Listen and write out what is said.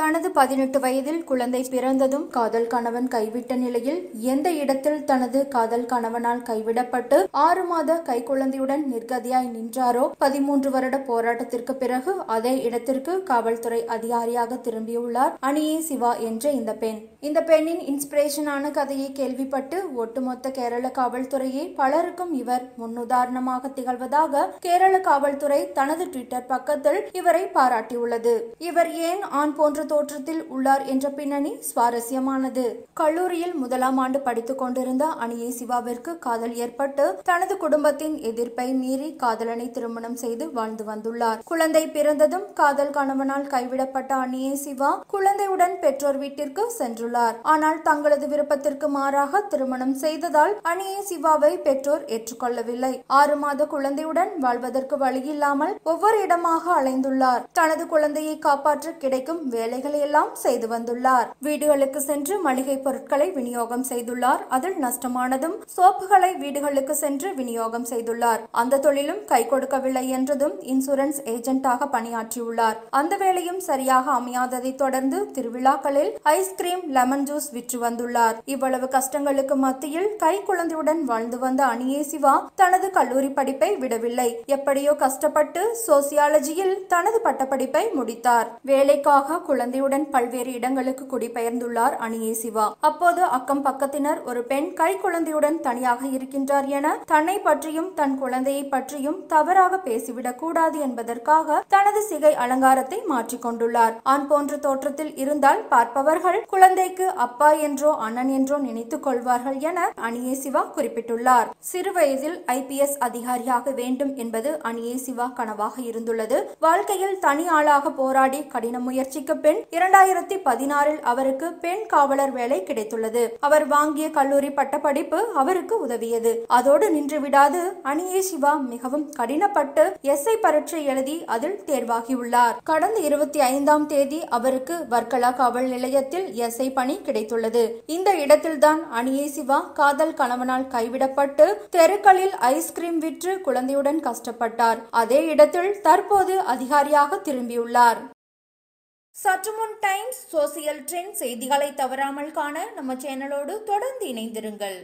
தனது பதினெட்டு வயதில் குழந்தை பிறந்ததும் காதல் கணவன் கைவிட்ட நிலையில் எந்த இடத்தில் தனது காதல் கணவனால் கைவிடப்பட்டு ஆறு மாத கைக்குழந்தையுடன் நிர்கதியாய் நின்றாரோ பதிமூன்று வருட போராட்டத்திற்கு பிறகு அதே இடத்திற்கு காவல்துறை அதிகாரியாக திரும்பியுள்ளார் அணியே சிவா என்ற இந்த பெண் இந்த பெண்ணின் இன்ஸ்பிரேஷனான கதையை கேள்விப்பட்டு ஒட்டுமொத்த கேரள காவல்துறையே பலருக்கும் இவர் முன்னுதாரணமாக திகழ்வதாக கேரள காவல்துறை தனது ட்விட்டர் பக்கத்தில் இவரை பாராட்டியுள்ளது இவர் ஏன் ஆண் போன்ற தோற்றத்தில் உள்ளார் என்ற பின்னணி சுவாரஸ்யமானது கல்லூரியில் முதலாம் ஆண்டு படித்துக் கொண்டிருந்த அணியை சிவாவிற்கு காதல் ஏற்பட்டு தனது குடும்பத்தின் எதிர்ப்பை மீறி காதலனை திருமணம் செய்து வாழ்ந்து வந்துள்ளார் குழந்தை பிறந்ததும் காதல் கணவனால் கைவிடப்பட்ட அணியை சிவா குழந்தையுடன் பெற்றோர் வீட்டிற்கு சென்றுள்ளார் ஆனால் தங்களது விருப்பத்திற்கு மாறாக திருமணம் செய்ததால் அணியை சிவாவை பெற்றோர் ஏற்றுக்கொள்ளவில்லை ஆறு மாத குழந்தையுடன் வாழ்வதற்கு வழியில்லாமல் ஒவ்வொரு இடமாக அலைந்துள்ளார் தனது குழந்தையை காப்பாற்ற கிடைக்கும் வேலை வேலைகளை எல்லாம் செய்து வந்துள்ளார் வீடுகளுக்கு சென்று மளிகை பொருட்களை விநியோகம் செய்துள்ளார் அதில் நஷ்டமானதும் சோப்புகளை வீடுகளுக்கு சென்று விநியோகம் செய்துள்ளார் அந்த தொழிலும் கை கொடுக்கவில்லை என்றதும் இன்சூரன்ஸ் ஏஜென்டாக பணியாற்றியுள்ளார் அந்த வேலையும் சரியாக அமையாததை தொடர்ந்து திருவிழாக்களில் ஐஸ்கிரீம் லெமன் ஜூஸ் விற்று வந்துள்ளார் இவ்வளவு கஷ்டங்களுக்கு மத்தியில் கை குழந்தையுடன் வாழ்ந்து வந்த அணியே சிவா தனது கல்லூரி படிப்பை விடவில்லை எப்படியோ கஷ்டப்பட்டு சோசியாலஜியில் தனது பட்டப்படிப்பை முடித்தார் வேலைக்காக குழந்தை குழந்தையுடன் பல்வேறு இடங்களுக்கு குடிபெயர்ந்துள்ளார் அனியே சிவா அப்போது அக்கம் பக்கத்தினர் ஒரு பெண் கை குழந்தையுடன் தனியாக இருக்கின்றார் என தன்னை பற்றியும் தன் குழந்தையை பற்றியும் தவறாக பேசிவிடக் கூடாது என்பதற்காக தனது சிகை அலங்காரத்தை மாற்றிக் கொண்டுள்ளார் ஆண் போன்ற தோற்றத்தில் இருந்தால் பார்ப்பவர்கள் குழந்தைக்கு அப்பா என்றோ அண்ணன் என்றோ நினைத்துக் கொள்வார்கள் என அணியே சிவா குறிப்பிட்டுள்ளார் சிறு வயதில் ஐ பி எஸ் அதிகாரியாக வேண்டும் என்பது அணியே சிவா கனவாக இருந்துள்ளது வாழ்க்கையில் தனி ஆளாக போராடி கடின முயற்சிக்கு பின் இரண்டாயிரத்தி பதினாறில் அவருக்கு பெண் காவலர் வேலை கிடைத்துள்ளது அவர் வாங்கிய கல்லூரி பட்டப்படிப்பு அவருக்கு உதவியது அதோடு நின்றுவிடாது அனியே சிவா மிகவும் கடினப்பட்டு எஸ்ஐ பரீட்சை எழுதி அதில் தேர்வாகியுள்ளார் கடந்த இருபத்தி ஐந்தாம் தேதி அவருக்கு வர்க்கலா காவல் நிலையத்தில் எஸ்ஐ பணி கிடைத்துள்ளது இந்த இடத்தில்தான் அனியே சிவா காதல் கணவனால் கைவிடப்பட்டு தெருக்களில் ஐஸ்கிரீம் விற்று குழந்தையுடன் கஷ்டப்பட்டார் அதே இடத்தில் தற்போது அதிகாரியாக திரும்பியுள்ளார் சற்றுமுன் டைம்ஸ் சோசியல் ட்ரெண்ட் செய்திகளை தவறாமல் காண நம்ம சேனலோடு தொடர்ந்து இணைந்திருங்கள்